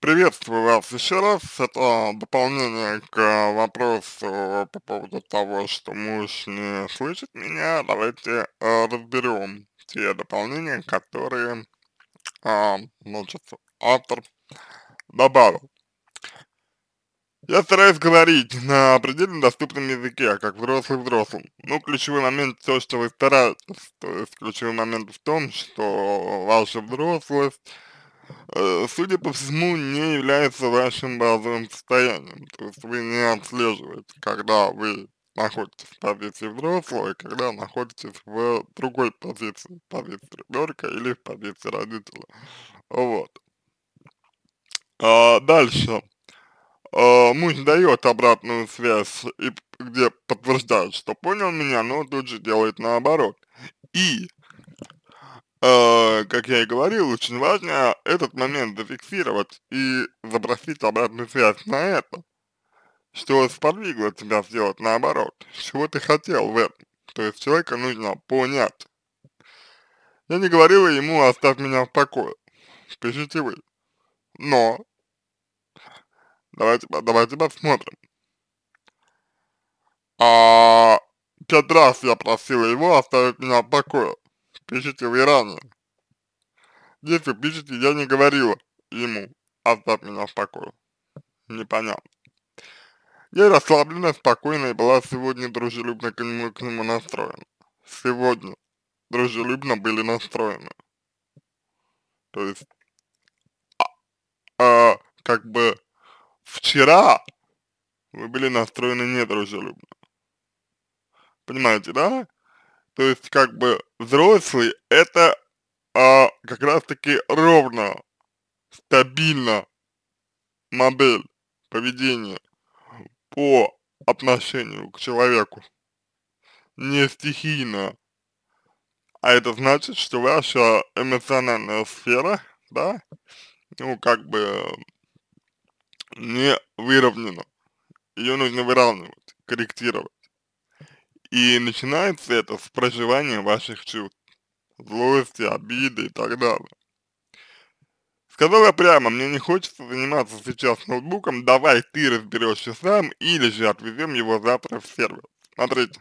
Приветствую вас еще раз. Это дополнение к вопросу по поводу того, что муж не слышит меня. Давайте э, разберем те дополнения, которые э, значит, автор добавил. Я стараюсь говорить на предельно доступном языке, как взрослый взрослым. Ну, ключевой момент то, что вы стараетесь. То есть ключевой момент в том, что ваша взрослость Э, судя по всему, не является вашим базовым состоянием. То есть вы не отслеживаете, когда вы находитесь в позиции взрослого и когда находитесь в другой позиции, в позиции ребенка или в позиции родителя. Вот. А, дальше. А, муж дает обратную связь, и, где подтверждает, что понял меня, но тут же делает наоборот. И как я и говорил, очень важно этот момент зафиксировать и запросить обратную связь на это, что сподвигло тебя сделать наоборот, чего ты хотел в этом. То есть человека нужно понять. Я не говорила ему «оставь меня в покое», пишите вы. Но, давайте, давайте посмотрим. А, пять раз я просила его оставить меня в покое, пишите вы ранее. Если пишете, я не говорила ему, оставь а меня в покое. Непонятно. Я расслаблена, спокойна и была сегодня дружелюбно к нему, к нему настроена. Сегодня дружелюбно были настроены. То есть, а, а, как бы вчера вы были настроены недружелюбно. Понимаете, да? То есть, как бы взрослый это а как раз-таки ровно, стабильно модель поведения по отношению к человеку. Не стихийно. А это значит, что ваша эмоциональная сфера, да, ну, как бы не выровнена. Ее нужно выравнивать, корректировать. И начинается это с проживания ваших чувств злости, обиды и так далее. Сказала прямо, мне не хочется заниматься сейчас ноутбуком, давай ты разберешься сам или же отвезем его завтра в сервис. Смотрите.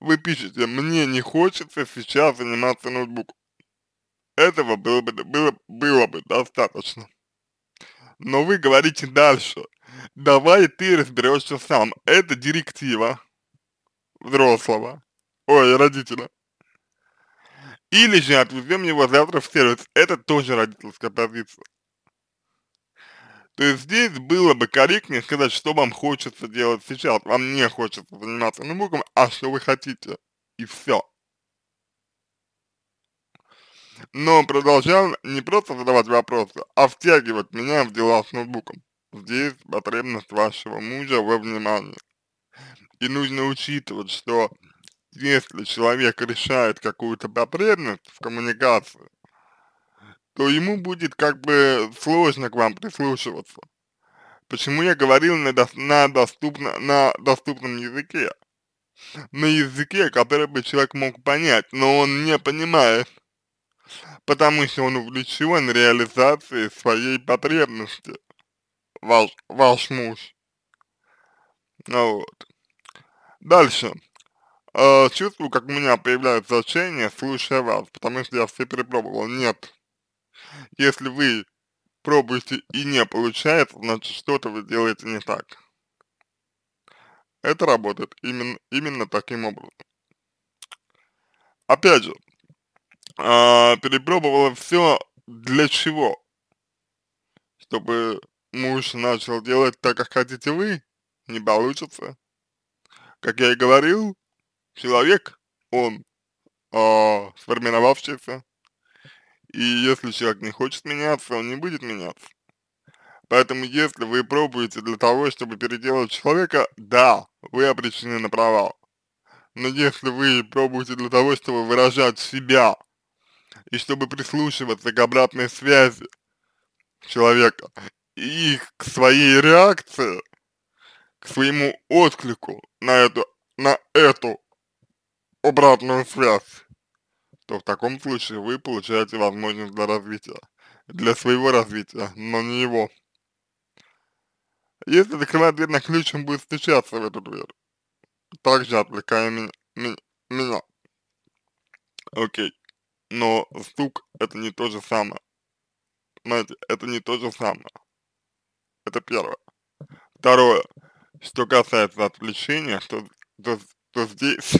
Вы пишете, мне не хочется сейчас заниматься ноутбуком. Этого было бы, было, было бы достаточно. Но вы говорите дальше, давай ты разберешься сам. Это директива взрослого, ой, родителя, или же отвезем его завтра в сервис. Это тоже родительская позиция. То есть здесь было бы корректнее сказать, что вам хочется делать сейчас. Вам не хочется заниматься ноутбуком, а что вы хотите. И все. Но продолжал не просто задавать вопросы, а втягивать меня в дела с ноутбуком. Здесь потребность вашего мужа во внимании. И нужно учитывать, что если человек решает какую-то потребность в коммуникации, то ему будет как бы сложно к вам прислушиваться. Почему я говорил на, до, на, доступно, на доступном языке? На языке, который бы человек мог понять, но он не понимает, потому что он увлечен реализацией своей потребности, ваш, ваш муж. Ну вот. Дальше э, чувствую, как у меня появляется значение, слушая вас, потому что я все перепробовал. Нет. Если вы пробуете и не получается, значит что-то вы делаете не так. Это работает именно, именно таким образом. Опять же, э, перепробовала все для чего? Чтобы муж начал делать так, как хотите вы, не получится. Как я и говорил, человек, он э, сформировавшийся, и если человек не хочет меняться, он не будет меняться. Поэтому если вы пробуете для того, чтобы переделать человека, да, вы обречены на провал. Но если вы пробуете для того, чтобы выражать себя, и чтобы прислушиваться к обратной связи человека и к своей реакции, к своему отклику на эту, на эту обратную связь, то в таком случае вы получаете возможность для развития, для своего развития, но не его. Если закрывать дверь на ключ, он будет стучаться в эту дверь, также отвлекая меня. Ми, меня. Окей. Но стук это не то же самое. Знаете, это не то же самое. Это первое. Второе. Что касается отвлечения, то, то, то здесь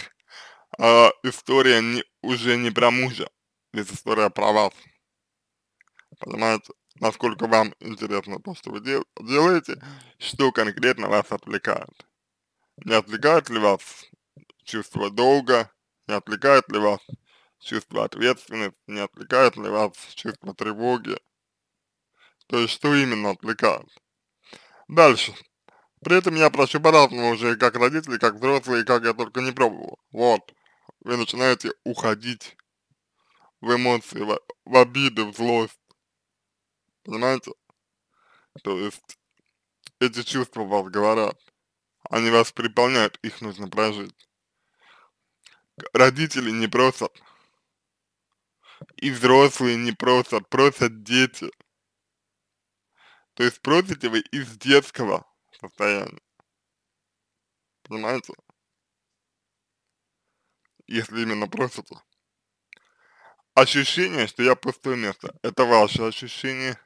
э, история не, уже не про мужа, здесь история про вас. Понимаете, насколько вам интересно то, что вы дел делаете, что конкретно вас отвлекает. Не отвлекает ли вас чувство долга, не отвлекает ли вас чувство ответственности, не отвлекает ли вас чувство тревоги. То есть, что именно отвлекает. Дальше. При этом я прошу по-разному уже, как родители, как взрослые, как я только не пробовал. Вот вы начинаете уходить в эмоции, в, в обиды, в злость. Понимаете? То есть эти чувства вас говорят, они вас приполняют, их нужно прожить. Родители не просят, и взрослые не просят, просят дети. То есть просите вы из детского состояния. Понимаете? если именно просите. Ощущение, что я пустое место, это ваше ощущение,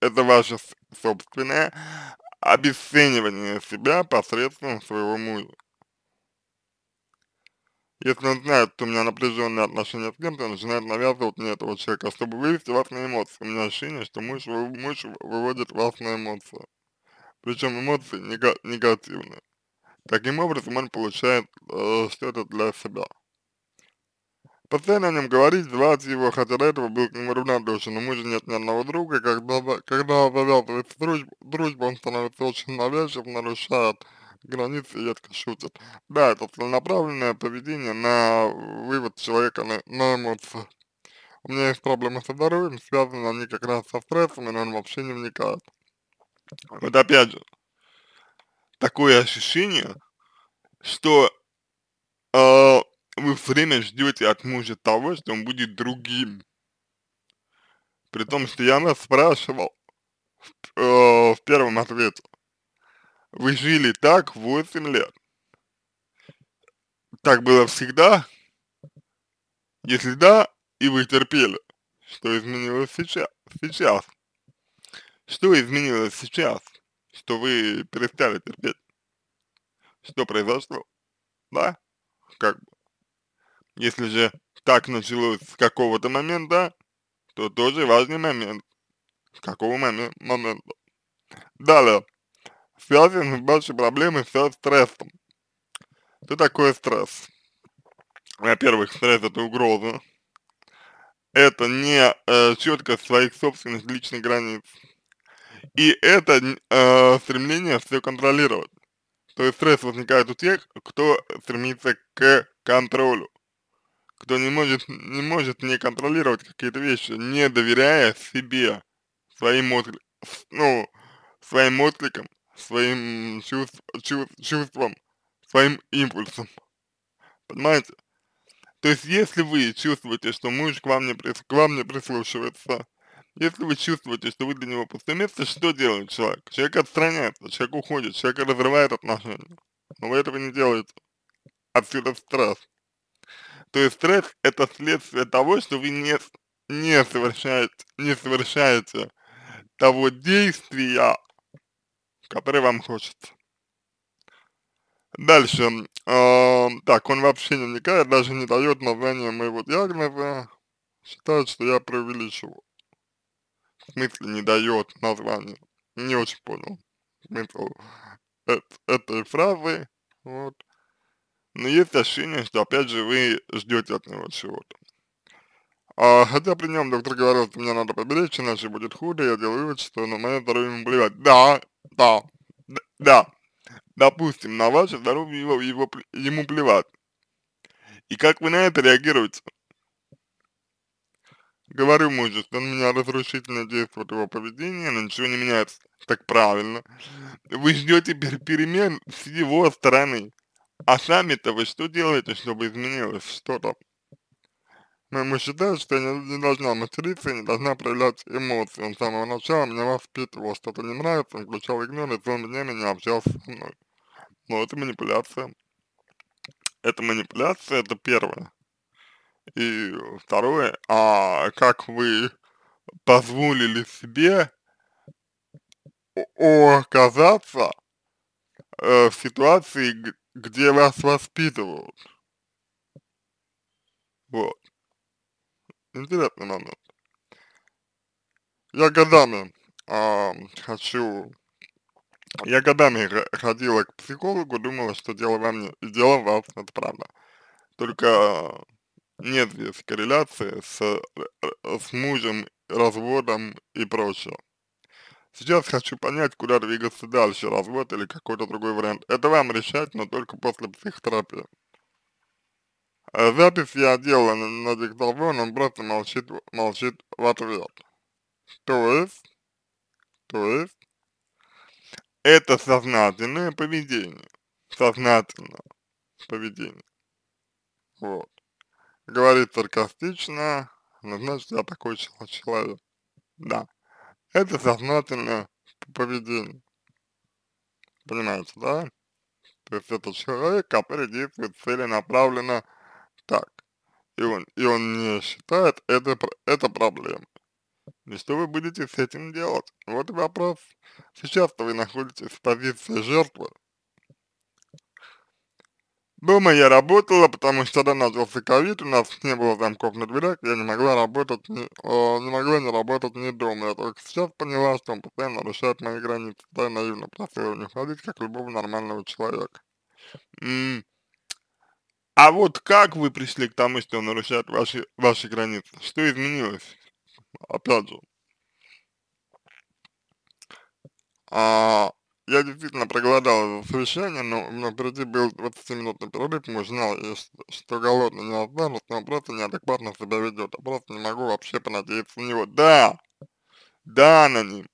это ваше собственное обесценивание себя посредством своего мужа. Если он знает, что у меня напряженные отношения с кем-то, он начинает навязывать мне этого человека, чтобы вывести вас на эмоции. У меня ощущение, что муж, муж выводит вас на эмоции. Причем эмоции нега негативные. Таким образом, он получает э, что-то для себя. Постоянно о нем говорить, звать его, хотя до этого был к нему равнодушен. У мужа нет ни одного друга, когда, когда завязывается дружба, дружба, он становится очень навязчив, нарушает границы и редко шутит. Да, это целенаправленное поведение на вывод человека на, на эмоции. У меня есть проблемы со здоровьем, связаны они как раз со стрессом, и он вообще не вникает. Вот опять же, такое ощущение, что э, вы все время ждете от мужа того, что он будет другим. При том, что я вас спрашивал в, э, в первом ответе. Вы жили так 8 лет. Так было всегда? Если да, и вы терпели, что изменилось сейчас? сейчас? Что изменилось сейчас, что вы перестали терпеть? Что произошло? Да? Как бы. Если же так началось с какого-то момента, то тоже важный момент. С какого момент, момента? Далее. с ваши проблемы со стрессом. Что такое стресс? Во-первых, стресс это угроза. Это не э, четкость своих собственных личных границ. И это э, стремление все контролировать. То есть стресс возникает у тех, кто стремится к контролю кто не может, не может не контролировать какие-то вещи, не доверяя себе, своим откликам, ну, своим откликам, своим чувств, чувств, чувствам, своим импульсом. Понимаете? То есть, если вы чувствуете, что муж к вам не, прис, к вам не прислушивается, если вы чувствуете, что вы для него пустое место, что делает человек? Человек отстраняется, человек уходит, человек разрывает отношения. Но вы этого не делаете. Отсюда страх. То есть стресс – это следствие того, что вы не, не, совершаете, не совершаете того действия, которое вам хочется. Дальше. Э, так, он вообще не вникает, даже не дает название моего диагноза. Считает, что я преувеличиваю. В смысле не дает названия. Не очень понял смысл этой фразы. Вот но есть ощущение, что опять же вы ждете от него чего-то. А, хотя при нем доктор говорил, что мне надо поберечь, иначе будет хуже. я делаю вывод, что на мое здоровье ему плевать. Да, да, да, допустим, на ваше здоровье его, его, ему плевать. И как вы на это реагируете? Говорю мужу, что на меня разрушительно действует его поведение, но ничего не меняется. Так правильно. Вы ждете перемен с его стороны. А сами-то вы что делаете, чтобы изменилось что-то? Мы ну, мы считаем, что я не, должна материться, не должна проявлять эмоции. Он с самого начала меня воспитывал, что-то не нравится, он включал игнорить, он днями не общался со мной. Но ну, это манипуляция. Это манипуляция, это первое. И второе, а как вы позволили себе оказаться э, в ситуации, где вас воспитывают. Вот. Интересный момент. Я годами э, хочу... Я годами ходила к психологу, думала, что дело во мне. И дело вас, это правда. Только нет здесь корреляции с, э, с мужем, разводом и прочее. Сейчас хочу понять, куда двигаться дальше, развод или какой-то другой вариант. Это вам решать, но только после психотерапии. Э, запись я делала на, на диктофон, он просто молчит, молчит в ответ. То есть, то есть, это сознательное поведение. Сознательное поведение. Вот. Говорит саркастично, но значит я такой человек. Да. Это сознательное поведение. Понимаете, да? То есть это человек, который действует целенаправленно так. И он, и он не считает это, это проблема. И что вы будете с этим делать? Вот вопрос. Сейчас то вы находитесь в позиции жертвы, Дома я работала, потому что тогда начался ковид, у нас не было замков на дверях, я не могла работать, ни, э, не могла не работать ни дома. Я только сейчас поняла, что он постоянно нарушает мои границы, да, я наивно просила не ходить, как любого нормального человека. М а вот как вы пришли к тому, что он нарушает ваши, ваши границы? Что изменилось? Опять же. А, я действительно проголодал совещание, но у меня впереди был 20-минутный перерыв, муж знал, и что, что голодный не останусь, но просто неадекватно себя ведет, а просто не могу вообще понадеяться на него. Да! Да, на ним!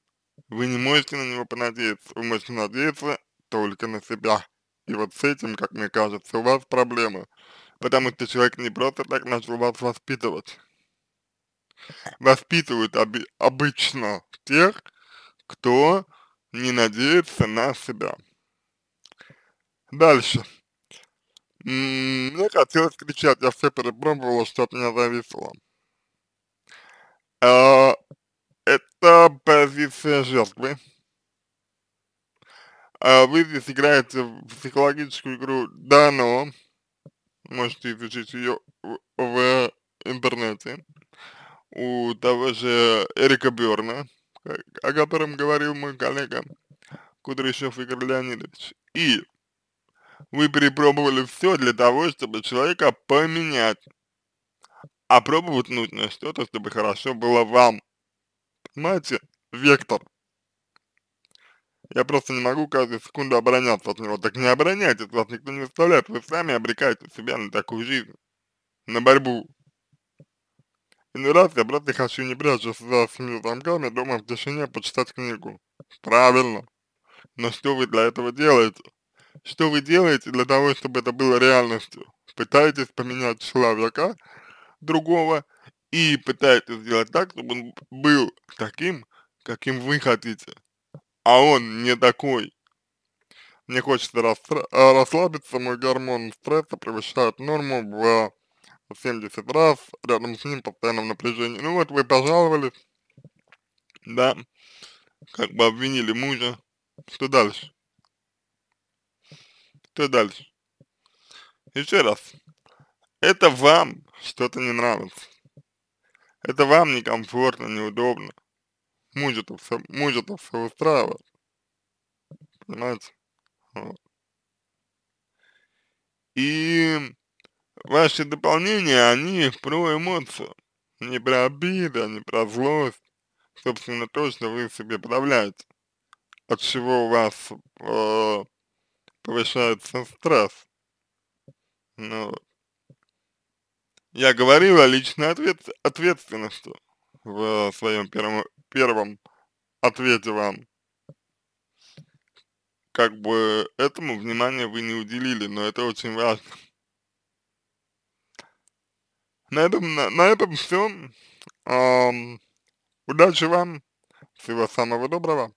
Вы не можете на него понадеяться, вы можете надеяться только на себя. И вот с этим, как мне кажется, у вас проблемы, потому что человек не просто так начал вас воспитывать. Воспитывают обычно тех, кто не надеяться на себя. Дальше. Мне хотелось кричать, я все перепробовала, что от меня зависело. А, это позиция жертвы. А вы здесь играете в психологическую игру «Дано». Можете изучить ее в, в интернете у того же Эрика Берна о котором говорил мой коллега Кудряшов Игорь Леонидович. И вы перепробовали все для того, чтобы человека поменять. А пробовать нужно что-то, чтобы хорошо было вам. Понимаете? Вектор. Я просто не могу каждую секунду обороняться от него. Так не обороняйтесь, вас никто не заставляет, вы сами обрекаете себя на такую жизнь, на борьбу Иной раз я брат, просто хочу не прячась за семью замками дома в тишине почитать книгу. Правильно. Но что вы для этого делаете? Что вы делаете для того, чтобы это было реальностью? Пытаетесь поменять человека другого и пытаетесь сделать так, чтобы он был таким, каким вы хотите. А он не такой. Мне хочется расслабиться, мой гормон стресса превышает норму в совсем раз, рядом с ним постоянно в напряжении. Ну вот вы пожаловались, да, как бы обвинили мужа. Что дальше? Что дальше? Еще раз. Это вам что-то не нравится. Это вам некомфортно, неудобно. Мужа-то все, мужа-то все устраивает. Понимаете? Вот. И Ваши дополнения, они про эмоцию, не про обиду, а не про злость, собственно, то, что вы себе подавляете, от чего у вас э, повышается стресс. Ну, я говорил о личной ответ, ответственности в своем первом, первом ответе вам. Как бы этому внимания вы не уделили, но это очень важно. На этом, на, на этом все. Эм, удачи вам, всего самого доброго.